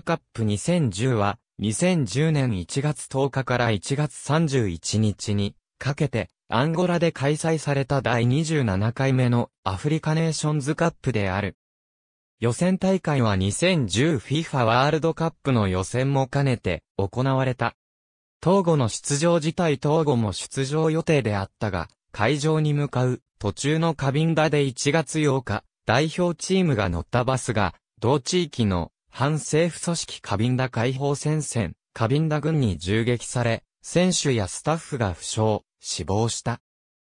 カップ2010は、2010年1月10日から1月31日にかけて、アンゴラで開催された第27回目のアフリカネーションズカップである。予選大会は 2010FIFA ワールドカップの予選も兼ねて行われた。東郷の出場自体東郷も出場予定であったが、会場に向かう途中のカビンダで1月8日、代表チームが乗ったバスが、同地域の反政府組織カビンダ解放戦線、カビンダ軍に銃撃され、選手やスタッフが負傷、死亡した。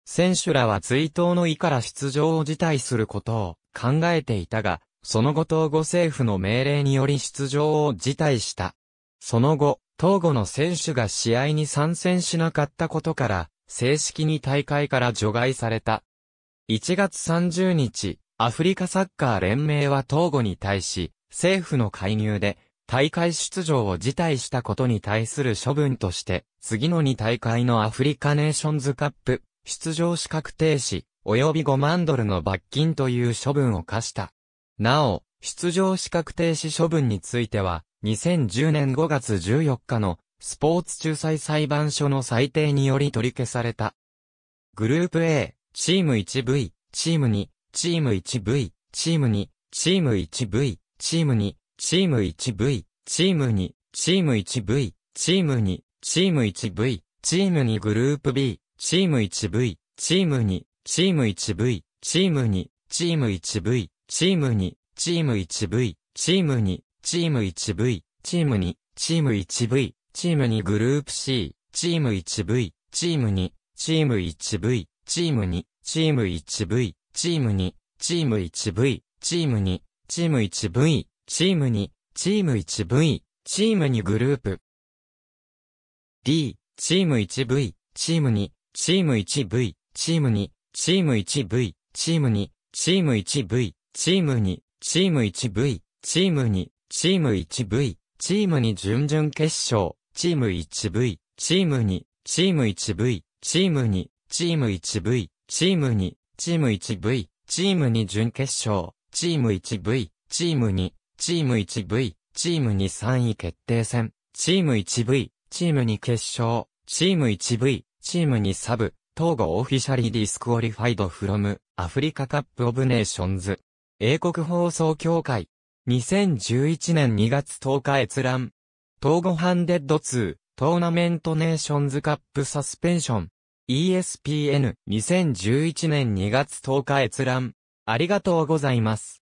選手らは追悼の意から出場を辞退することを考えていたが、その後東後政府の命令により出場を辞退した。その後、東後の選手が試合に参戦しなかったことから、正式に大会から除外された。1月30日、アフリカサッカー連盟は東後に対し、政府の介入で大会出場を辞退したことに対する処分として、次の2大会のアフリカネーションズカップ、出場資格停止、及び5万ドルの罰金という処分を課した。なお、出場資格停止処分については、2010年5月14日のスポーツ仲裁裁判所の裁定により取り消された。グループ A、チーム 1V、チーム2、チーム 1V、チーム2、チーム 1V、チーム2、チーム 1V、チーム2、チーム 1V、チーム2、チーム 1V、チーム2グループ B、チーム 1V、チーム2、チーム 1V、チーム2、チーム 1V、チーム2、チーム 1V、チーム2、チーム 1V、チーム2、チーム 1V、チーム2グループ C、チーム 1V、チーム2、チーム 1V、チーム2、チーム 1V、チーム2、チーム 1V、チーム2、チーム 1V、チーム2、チーム 1V、チーム2グループ。D、チーム 1V、チーム2、チーム 1V、チーム2、チーム 1V、チーム2、チーム 1V、チーム2、チーム 1V、チーム2、チーム 1V、チーム2準々決勝、チーム 1V、チーム2、チーム 1V、チーム2、チーム 1V、チーム2、チーム 1V、チーム2準決勝。チーム 1V、チーム2、チーム 1V、チーム23位決定戦、チーム 1V、チーム2決勝、チーム 1V、チーム2サブ、統合オフィシャリディスクオリファイドフロム、アフリカカップオブネーションズ。英国放送協会。2011年2月10日閲覧。統合ハンデッド2、トーナメントネーションズカップサスペンション。ESPN2011 年2月10日閲覧。ありがとうございます。